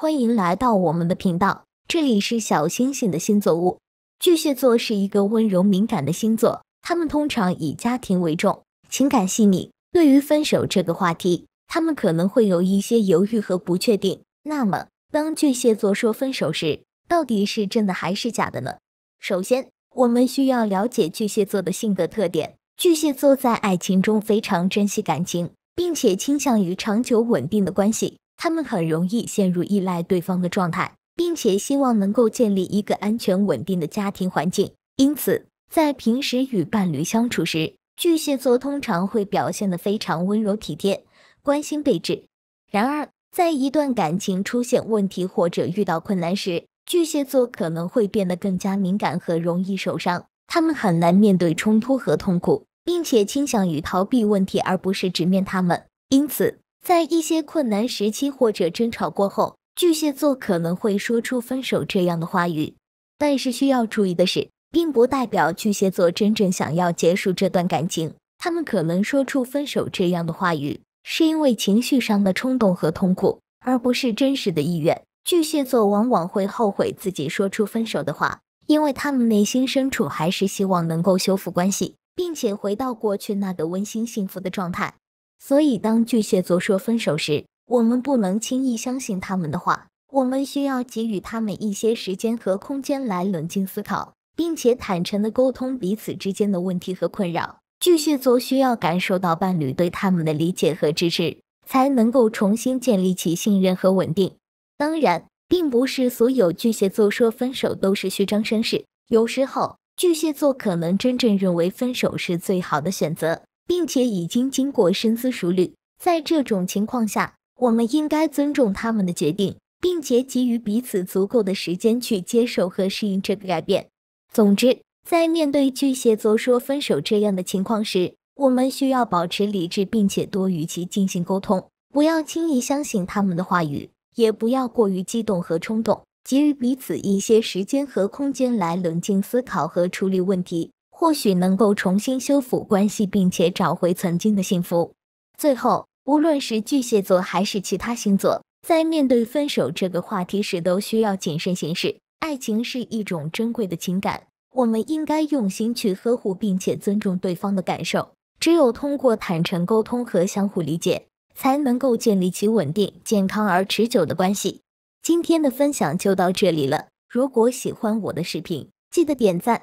欢迎来到我们的频道，这里是小星星的星座屋。巨蟹座是一个温柔敏感的星座，他们通常以家庭为重，情感细腻。对于分手这个话题，他们可能会有一些犹豫和不确定。那么，当巨蟹座说分手时，到底是真的还是假的呢？首先，我们需要了解巨蟹座的性格特点。巨蟹座在爱情中非常珍惜感情，并且倾向于长久稳定的关系。他们很容易陷入依赖对方的状态，并且希望能够建立一个安全稳定的家庭环境。因此，在平时与伴侣相处时，巨蟹座通常会表现得非常温柔体贴，关心备至。然而，在一段感情出现问题或者遇到困难时，巨蟹座可能会变得更加敏感和容易受伤。他们很难面对冲突和痛苦，并且倾向于逃避问题，而不是直面他们。因此，在一些困难时期或者争吵过后，巨蟹座可能会说出分手这样的话语。但是需要注意的是，并不代表巨蟹座真正想要结束这段感情。他们可能说出分手这样的话语，是因为情绪上的冲动和痛苦，而不是真实的意愿。巨蟹座往往会后悔自己说出分手的话，因为他们内心深处还是希望能够修复关系，并且回到过去那个温馨幸福的状态。所以，当巨蟹座说分手时，我们不能轻易相信他们的话。我们需要给予他们一些时间和空间来冷静思考，并且坦诚地沟通彼此之间的问题和困扰。巨蟹座需要感受到伴侣对他们的理解和支持，才能够重新建立起信任和稳定。当然，并不是所有巨蟹座说分手都是虚张声势，有时候巨蟹座可能真正认为分手是最好的选择。并且已经经过深思熟虑，在这种情况下，我们应该尊重他们的决定，并且给予彼此足够的时间去接受和适应这个改变。总之，在面对巨蟹座说分手这样的情况时，我们需要保持理智，并且多与其进行沟通，不要轻易相信他们的话语，也不要过于激动和冲动，给予彼此一些时间和空间来冷静思考和处理问题。或许能够重新修复关系，并且找回曾经的幸福。最后，无论是巨蟹座还是其他星座，在面对分手这个话题时，都需要谨慎行事。爱情是一种珍贵的情感，我们应该用心去呵护，并且尊重对方的感受。只有通过坦诚沟通和相互理解，才能够建立起稳定、健康而持久的关系。今天的分享就到这里了。如果喜欢我的视频，记得点赞。